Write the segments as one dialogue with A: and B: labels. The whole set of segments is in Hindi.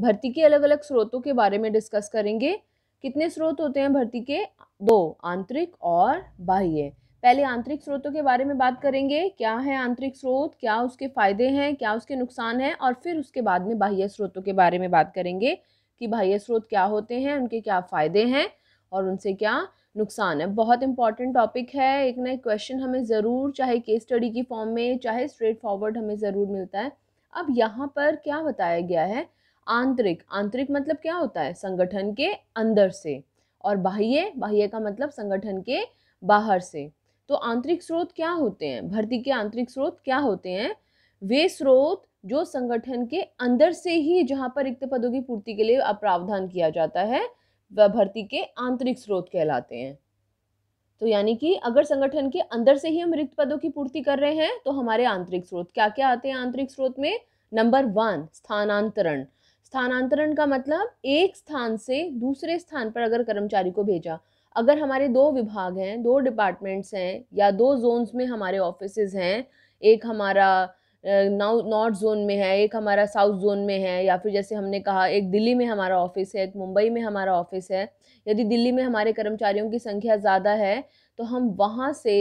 A: भर्ती के अलग अलग स्रोतों के बारे में डिस्कस करेंगे कितने स्रोत होते हैं भर्ती के दो आंतरिक और बाह्य पहले आंतरिक स्रोतों के बारे में बात करेंगे क्या है आंतरिक स्रोत क्या उसके फायदे हैं क्या उसके नुकसान हैं और फिर उसके बाद में बाह्य स्रोतों के बारे में बात करेंगे कि बाह्य स्रोत क्या होते हैं उनके क्या फ़ायदे हैं और उनसे क्या नुकसान है बहुत इंपॉर्टेंट टॉपिक है एक ना एक क्वेश्चन हमें ज़रूर चाहे केस स्टडी की फॉर्म में चाहे स्ट्रेट फॉरवर्ड हमें ज़रूर मिलता है अब यहाँ पर क्या बताया गया है आंतरिक आंतरिक मतलब क्या होता है संगठन के अंदर से और बाह्य बाह्य का मतलब संगठन के बाहर से तो आंतरिक स्रोत क्या होते हैं भर्ती के आंतरिक स्रोत क्या होते हैं वे स्रोत जो संगठन के अंदर से ही जहाँ पर रिक्त पदों की पूर्ति के लिए प्रावधान किया जाता है वह भर्ती के आंतरिक स्रोत कहलाते हैं तो यानी कि अगर संगठन के अंदर से ही हम रिक्त पदों की पूर्ति कर रहे हैं तो हमारे आंतरिक स्रोत क्या क्या आते हैं आंतरिक स्रोत में नंबर वन स्थानांतरण स्थानांतरण का मतलब एक स्थान से दूसरे स्थान पर अगर कर्मचारी को भेजा अगर हमारे दो विभाग हैं दो डिपार्टमेंट्स हैं या दो जोन्स में हमारे ऑफिस हैं एक हमारा नॉर्थ जोन में है एक हमारा साउथ जोन में है या फिर जैसे हमने कहा एक दिल्ली में हमारा ऑफिस है एक मुंबई में हमारा ऑफिस है यदि दिल्ली में हमारे कर्मचारियों की संख्या ज़्यादा है तो हम वहाँ से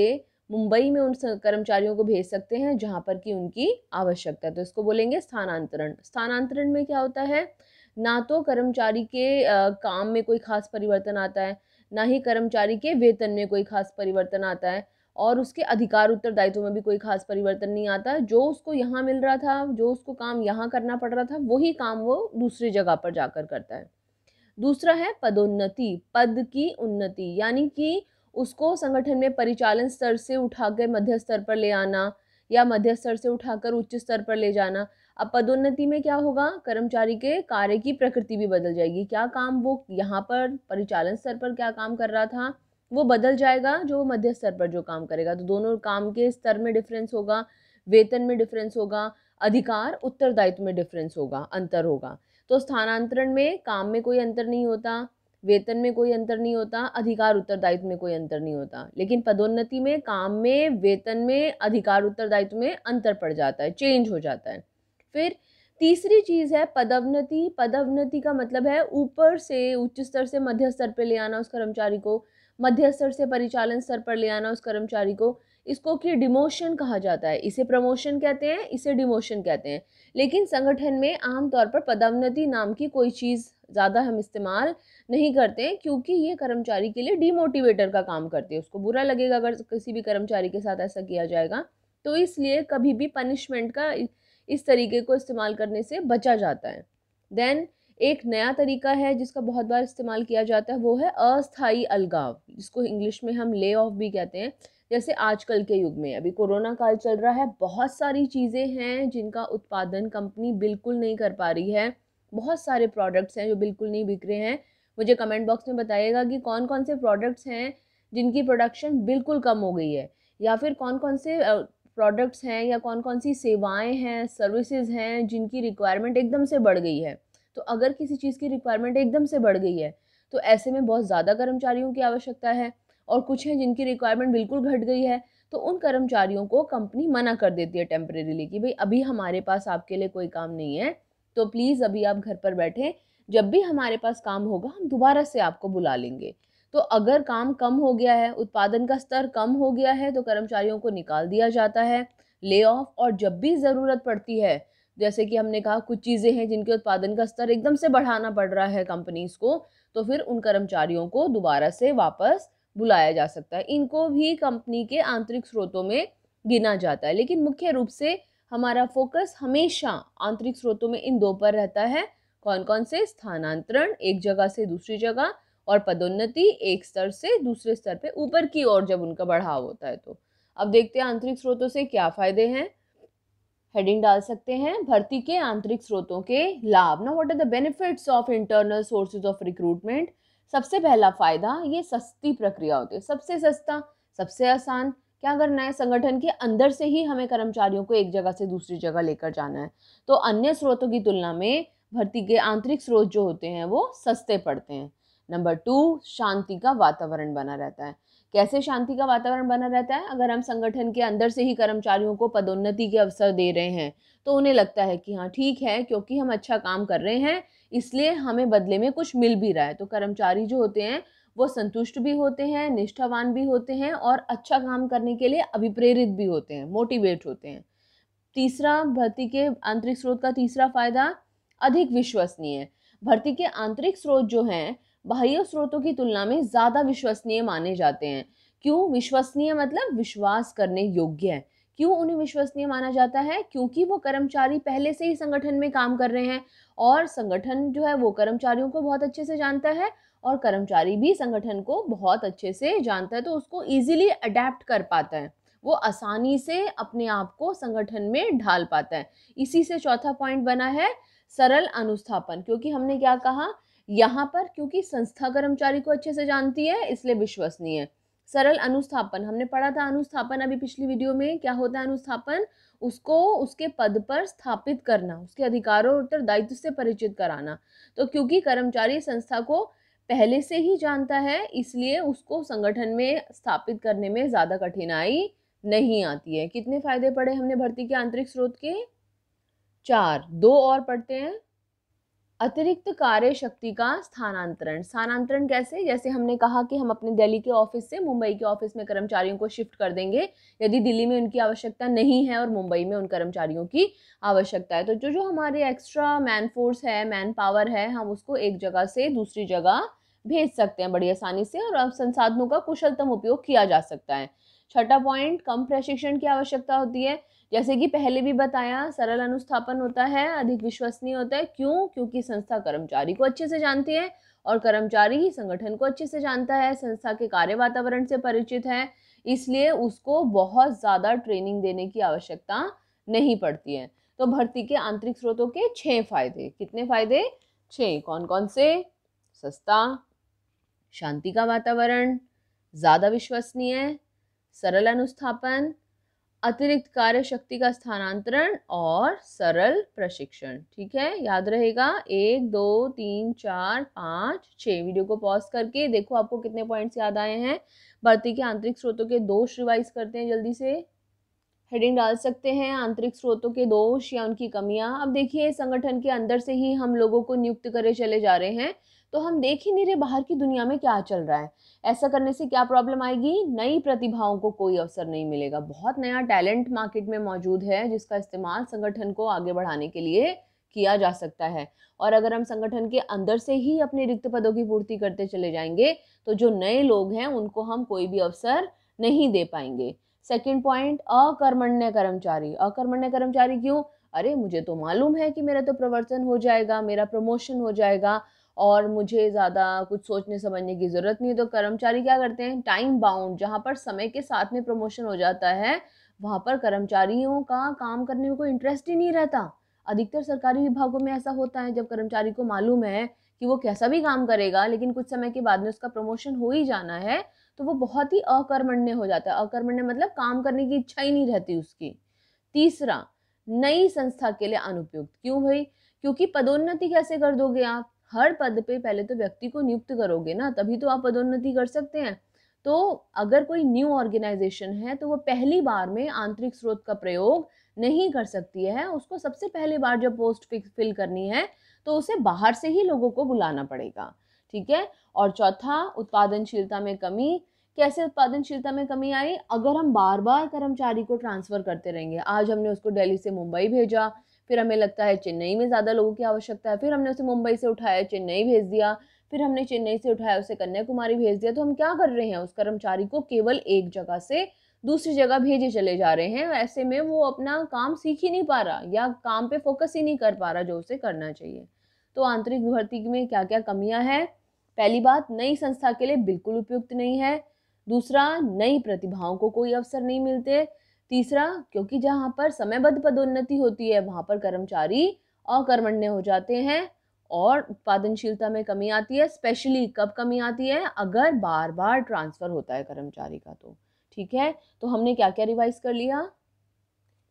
A: मुंबई में उन कर्मचारियों को भेज सकते हैं जहाँ पर कि उनकी आवश्यकता तो इसको बोलेंगे स्थानांतरण स्थानांतरण में क्या होता है ना तो कर्मचारी के काम में कोई खास परिवर्तन आता है ना ही कर्मचारी के वेतन में कोई खास परिवर्तन आता है और उसके अधिकार उत्तरदायित्व में भी कोई खास परिवर्तन नहीं आता जो उसको यहाँ मिल रहा था जो उसको काम यहाँ करना पड़ रहा था वही काम वो दूसरी जगह पर जाकर करता है दूसरा है पदोन्नति पद की उन्नति यानी कि उसको संगठन में परिचालन स्तर से उठाकर मध्य स्तर पर ले आना या मध्य स्तर से उठाकर उच्च स्तर पर ले जाना अब पदोन्नति में क्या होगा कर्मचारी के कार्य की प्रकृति भी बदल जाएगी क्या काम वो यहाँ पर परिचालन स्तर पर क्या काम कर रहा था वो बदल जाएगा जो मध्य स्तर पर जो काम करेगा तो दोनों काम के स्तर में डिफरेंस होगा वेतन में डिफरेंस होगा अधिकार उत्तरदायित्व में डिफरेंस होगा अंतर होगा तो स्थानांतरण में काम में कोई अंतर नहीं होता वेतन में कोई अंतर नहीं होता अधिकार उत्तरदायित्व में कोई अंतर नहीं होता लेकिन पदोन्नति में काम में वेतन में अधिकार उत्तरदायित्व में अंतर पड़ जाता है चेंज हो जाता है फिर तीसरी चीज़ है पदोन्नति पदोन्नति का मतलब है ऊपर से उच्च स्तर से मध्य स्तर पर ले आना उस कर्मचारी को मध्य स्तर से परिचालन स्तर पर ले आना उस कर्मचारी को इसको कि डिमोशन कहा जाता है इसे प्रमोशन कहते हैं इसे डिमोशन कहते हैं लेकिन संगठन में आमतौर पर पदोन्नति नाम की कोई चीज़ ज़्यादा हम इस्तेमाल नहीं करते हैं क्योंकि ये कर्मचारी के लिए डीमोटिवेटर का काम करती है उसको बुरा लगेगा अगर किसी भी कर्मचारी के साथ ऐसा किया जाएगा तो इसलिए कभी भी पनिशमेंट का इस तरीके को इस्तेमाल करने से बचा जाता है देन एक नया तरीका है जिसका बहुत बार इस्तेमाल किया जाता है वो है अस्थाई अलगाव जिसको इंग्लिश में हम ले ऑफ भी कहते हैं जैसे आजकल के युग में अभी कोरोना काल चल रहा है बहुत सारी चीज़ें हैं जिनका उत्पादन कंपनी बिल्कुल नहीं कर पा रही है बहुत सारे प्रोडक्ट्स हैं जो बिल्कुल नहीं बिक रहे हैं मुझे कमेंट बॉक्स में बताइएगा कि कौन कौन से प्रोडक्ट्स हैं जिनकी प्रोडक्शन बिल्कुल कम हो गई है या फिर कौन कौन से प्रोडक्ट्स हैं या कौन कौन सी सेवाएं हैं सर्विसेज हैं जिनकी रिक्वायरमेंट एकदम से बढ़ गई है तो अगर किसी चीज़ की रिक्वायरमेंट एकदम से बढ़ गई है तो ऐसे में बहुत ज़्यादा कर्मचारियों की आवश्यकता है और कुछ हैं जिनकी रिक्वायरमेंट बिल्कुल घट गई है तो उन कर्मचारियों को कंपनी मना कर देती है टेम्परेरीली कि भाई अभी हमारे पास आपके लिए कोई काम नहीं है तो प्लीज़ अभी आप घर पर बैठें जब भी हमारे पास काम होगा हम दोबारा से आपको बुला लेंगे तो अगर काम कम हो गया है उत्पादन का स्तर कम हो गया है तो कर्मचारियों को निकाल दिया जाता है ले ऑफ और जब भी ज़रूरत पड़ती है जैसे कि हमने कहा कुछ चीज़ें हैं जिनके उत्पादन का स्तर एकदम से बढ़ाना पड़ रहा है कंपनीज़ को तो फिर उन कर्मचारियों को दोबारा से वापस बुलाया जा सकता है इनको भी कंपनी के आंतरिक स्रोतों में गिना जाता है लेकिन मुख्य रूप से हमारा फोकस हमेशा आंतरिक स्रोतों में इन दो पर रहता है कौन कौन से स्थानांतरण एक जगह से दूसरी जगह और पदोन्नति एक स्तर से दूसरे स्तर पे ऊपर की ओर जब उनका बढ़ाव होता है तो अब देखते हैं आंतरिक स्रोतों से क्या फायदे हैं हेडिंग डाल सकते हैं भर्ती के आंतरिक स्रोतों के लाभ ना what are the benefits of internal sources of recruitment सबसे पहला फायदा ये सस्ती प्रक्रिया होती है सबसे सस्ता सबसे आसान क्या अगर नए संगठन के अंदर से ही हमें कर्मचारियों को एक जगह से दूसरी जगह लेकर जाना है तो अन्य स्रोतों की तुलना में भर्ती के आंतरिक स्रोत जो होते हैं वो सस्ते पड़ते हैं नंबर टू शांति का वातावरण बना रहता है कैसे शांति का वातावरण बना रहता है अगर हम संगठन के अंदर से ही कर्मचारियों को पदोन्नति के अवसर दे रहे हैं तो उन्हें लगता है कि हाँ ठीक है क्योंकि हम अच्छा काम कर रहे हैं इसलिए हमें बदले में कुछ मिल भी रहा है तो कर्मचारी जो होते हैं वो संतुष्ट भी होते हैं निष्ठावान भी होते हैं और अच्छा काम करने के लिए अभिप्रेरित भी होते हैं मोटिवेट होते हैं तीसरा भर्ती के आंतरिक स्रोत का तीसरा फायदा अधिक विश्वसनीय है भर्ती के आंतरिक स्रोत जो हैं बाह्य स्रोतों की तुलना में ज़्यादा विश्वसनीय माने जाते हैं क्यों विश्वसनीय मतलब विश्वास करने योग्य है क्यों उन्हें विश्वसनीय माना जाता है क्योंकि वो कर्मचारी पहले से ही संगठन में काम कर रहे हैं और संगठन जो है वो कर्मचारियों को बहुत अच्छे से जानता है और कर्मचारी भी संगठन को बहुत अच्छे से जानता है तो उसको ईजिली अडेप्ट कर पाता है वो आसानी से अपने आप को संगठन में ढाल पाता है इसी से चौथा पॉइंट बना है सरल अनुस्थापन क्योंकि हमने क्या कहा यहाँ पर क्योंकि संस्था कर्मचारी को अच्छे से जानती है इसलिए विश्वसनीय है सरल अनुस्थापन हमने पढ़ा था अनुस्थापन अभी पिछली वीडियो में क्या होता है अनुस्थापन उसको उसके पद पर स्थापित करना उसके अधिकारों और उत्तरदायित्व से परिचित कराना तो क्योंकि कर्मचारी संस्था को पहले से ही जानता है इसलिए उसको संगठन में स्थापित करने में ज़्यादा कठिनाई नहीं आती है कितने फ़ायदे पड़े हमने भर्ती के आंतरिक स्रोत के चार दो और पढ़ते हैं अतिरिक्त कार्य शक्ति का स्थानांतरण स्थानांतरण कैसे जैसे हमने कहा कि हम अपने दिल्ली के ऑफिस से मुंबई के ऑफिस में कर्मचारियों को शिफ्ट कर देंगे यदि दिल्ली में उनकी आवश्यकता नहीं है और मुंबई में उन कर्मचारियों की आवश्यकता है तो जो जो हमारे एक्स्ट्रा मैन फोर्स है मैन पावर है हम उसको एक जगह से दूसरी जगह भेज सकते हैं बड़ी आसानी से और अब संसाधनों का कुशलतम उपयोग किया जा सकता है छठा पॉइंट कम प्रशिक्षण की आवश्यकता होती है जैसे कि पहले भी बताया सरल अनुस्थापन होता है अधिक विश्वसनीय होता है क्यों क्योंकि संस्था कर्मचारी को अच्छे से जानती है और कर्मचारी ही संगठन को अच्छे से जानता है संस्था के कार्य वातावरण से परिचित है इसलिए उसको बहुत ज़्यादा ट्रेनिंग देने की आवश्यकता नहीं पड़ती है तो भर्ती के आंतरिक स्रोतों के छः फायदे कितने फायदे छः कौन कौन से सस्ता शांति का वातावरण ज़्यादा विश्वसनीय सरल अनुस्थापन अतिरिक्त कार्य शक्ति का स्थानांतरण और सरल प्रशिक्षण ठीक है याद रहेगा एक दो तीन चार पाँच छः वीडियो को पॉज करके देखो आपको कितने पॉइंट्स याद आए हैं भर्ती के आंतरिक स्रोतों के दोष रिवाइज करते हैं जल्दी से हेडिंग डाल सकते हैं आंतरिक स्रोतों के दोष या उनकी कमियां अब देखिए संगठन के अंदर से ही हम लोगों को नियुक्त करे चले जा रहे हैं तो हम देख ही नहीं रहे बाहर की दुनिया में क्या चल रहा है ऐसा करने से क्या प्रॉब्लम आएगी नई प्रतिभाओं को कोई अवसर नहीं मिलेगा बहुत नया टैलेंट मार्केट में मौजूद है जिसका इस्तेमाल संगठन को आगे बढ़ाने के लिए किया जा सकता है और अगर हम संगठन के अंदर से ही अपने रिक्त पदों की पूर्ति करते चले जाएंगे तो जो नए लोग हैं उनको हम कोई भी अवसर नहीं दे पाएंगे सेकेंड पॉइंट अकर्मण्य कर्मचारी अकर्मण्य कर्मचारी क्यों अरे मुझे तो मालूम है कि मेरा तो प्रवर्तन हो जाएगा मेरा प्रमोशन हो जाएगा और मुझे ज़्यादा कुछ सोचने समझने की ज़रूरत नहीं है तो कर्मचारी क्या करते हैं टाइम बाउंड जहाँ पर समय के साथ में प्रमोशन हो जाता है वहाँ पर कर्मचारियों का काम करने में कोई इंटरेस्ट ही नहीं रहता अधिकतर सरकारी विभागों में ऐसा होता है जब कर्मचारी को मालूम है कि वो कैसा भी काम करेगा लेकिन कुछ समय के बाद में उसका प्रमोशन हो ही जाना है तो वो बहुत ही अकर्मण्य हो जाता है अकर्मण्य मतलब काम करने की इच्छा ही नहीं रहती उसकी तीसरा नई संस्था के लिए अनुपयुक्त क्यों भाई क्योंकि पदोन्नति कैसे कर दोगे आप हर पद पे पहले तो व्यक्ति को नियुक्त करोगे ना तभी तो आप पदोन्नति कर सकते हैं तो अगर कोई न्यू ऑर्गेनाइजेशन है तो वो पहली बार में आंतरिक स्रोत का प्रयोग नहीं कर सकती है उसको सबसे पहली बार जब पोस्ट फिल करनी है तो उसे बाहर से ही लोगों को बुलाना पड़ेगा ठीक है और चौथा उत्पादनशीलता में कमी कैसे उत्पादनशीलता में कमी आई अगर हम बार बार कर्मचारी को ट्रांसफ़र करते रहेंगे आज हमने उसको दिल्ली से मुंबई भेजा फिर हमें लगता है चेन्नई में ज़्यादा लोगों की आवश्यकता है फिर हमने उसे मुंबई से उठाया चेन्नई भेज दिया फिर हमने चेन्नई से उठाया उसे कन्याकुमारी भेज दिया तो हम क्या कर रहे हैं उस कर्मचारी को केवल एक जगह से दूसरी जगह भेजे चले जा रहे हैं ऐसे में वो अपना काम सीख ही नहीं पा रहा या काम पे फोकस ही नहीं कर पा रहा जो उसे करना चाहिए तो आंतरिक भर्ती में क्या क्या कमियां हैं पहली बात नई संस्था के लिए बिल्कुल उपयुक्त नहीं है दूसरा नई प्रतिभाओं को कोई अवसर नहीं मिलते तीसरा क्योंकि जहाँ पर समयबद्ध पदोन्नति होती है वहाँ पर कर्मचारी अकर्मण्य हो जाते हैं और उत्पादनशीलता में कमी आती है स्पेशली कब कमी आती है अगर बार बार ट्रांसफ़र होता है कर्मचारी का तो ठीक है तो हमने क्या क्या रिवाइज कर लिया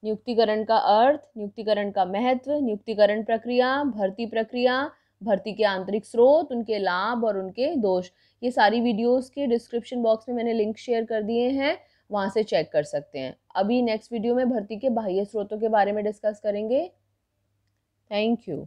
A: नियुक्तिकरण का अर्थ नियुक्तिकरण का महत्व नियुक्तिकरण प्रक्रिया भर्ती प्रक्रिया भर्ती के आंतरिक स्रोत उनके लाभ और उनके दोष ये सारी वीडियोस के डिस्क्रिप्शन बॉक्स में मैंने लिंक शेयर कर दिए हैं वहाँ से चेक कर सकते हैं अभी नेक्स्ट वीडियो में भर्ती के बाह्य स्रोतों के बारे में डिस्कस करेंगे थैंक यू